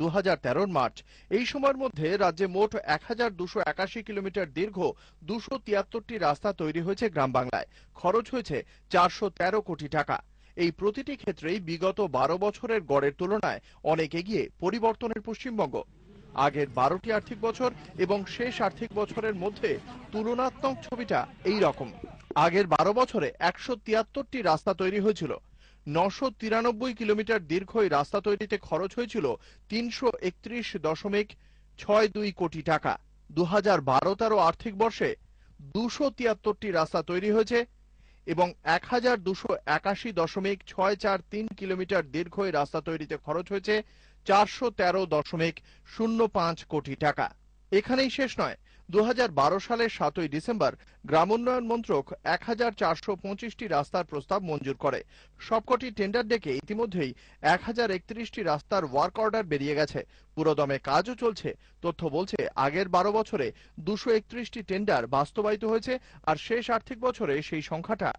দু মার্চ এই সময়ের মধ্যে রাজ্যে মোট এক কিলোমিটার দীর্ঘ দুশো তিয়াত্তরটি রাস্তা তৈরি হয়েছে গ্রাম বাংলায় খরচ হয়েছে চারশো কোটি টাকা এই প্রতিটি ক্ষেত্রেই বিগত বারো বছরের গড়ের তুলনায় অনেক এগিয়ে পরিবর্তনের পশ্চিমবঙ্গ আগের বারোটি আর্থিক বছর এবং শেষ আর্থিক বছরের মধ্যে তুলনাত্মক ছবিটা এই রকম আগের বারো বছরে একশো তিয়াত্তরটি রাস্তা তৈরি হয়েছিল নশো তিরানব্বই কিলোমিটার দীর্ঘ এই রাস্তা তৈরিতে খরচ হয়েছিল তিনশো একত্রিশ দশমিক ছয় দুই কোটি টাকা দু হাজার বারো তেরো আর্থিক বর্ষে দুশো তিয়াত্তরটি রাস্তা তৈরি হয়েছে এবং এক হাজার দুশো একাশি দশমিক ছয় চার তিন কিলোমিটার দীর্ঘ এই রাস্তা তৈরিতে খরচ হয়েছে চারশো তেরো দশমিক শূন্য পাঁচ কোটি টাকা এখানেই শেষ নয় দু সালের সাতই ডিসেম্বর গ্রামোন্নয়ন মন্ত্রক এক হাজার চারশো পঁচিশটি রাস্তার প্রস্তাব মঞ্জুর করে সবকটি টেন্ডার ডেকে ইতিমধ্যেই এক হাজার রাস্তার ওয়ার্ক অর্ডার বেরিয়ে গেছে পুরোদমে কাজও চলছে তথ্য বলছে আগের বারো বছরে দুশো টি টেন্ডার বাস্তবায়িত হয়েছে আর শেষ আর্থিক বছরে সেই সংখ্যাটা